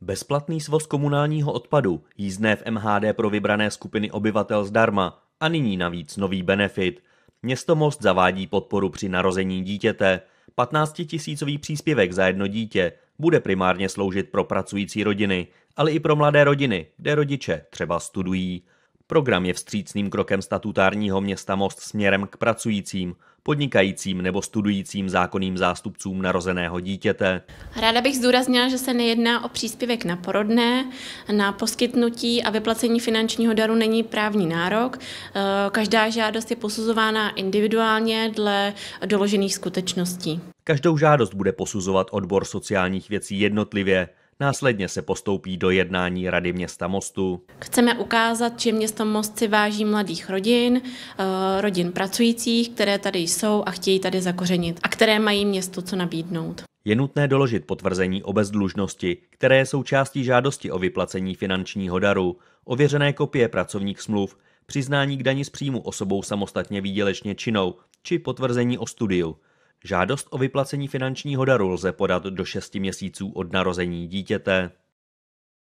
Bezplatný svoz komunálního odpadu, jízdné v MHD pro vybrané skupiny obyvatel zdarma a nyní navíc nový benefit. Město Most zavádí podporu při narození dítěte. 15-tisícový příspěvek za jedno dítě bude primárně sloužit pro pracující rodiny, ale i pro mladé rodiny, kde rodiče třeba studují. Program je vstřícným krokem statutárního města Most směrem k pracujícím, podnikajícím nebo studujícím zákonným zástupcům narozeného dítěte. Ráda bych zdůraznila, že se nejedná o příspěvek na porodné, na poskytnutí a vyplacení finančního daru není právní nárok. Eh, každá žádost je posuzována individuálně dle doložených skutečností. Každou žádost bude posuzovat odbor sociálních věcí jednotlivě. Následně se postoupí do jednání Rady města Mostu. Chceme ukázat, že město Most si váží mladých rodin, eh, rodin pracujících, které tady jsou a chtějí tady zakořenit a které mají město co nabídnout. Je nutné doložit potvrzení o bezdlužnosti, které je součástí žádosti o vyplacení finančního daru, ověřené kopie pracovních smluv, přiznání k dani z příjmu osobou samostatně výdělečně činou či potvrzení o studiu. Žádost o vyplacení finančního daru lze podat do 6 měsíců od narození dítěte.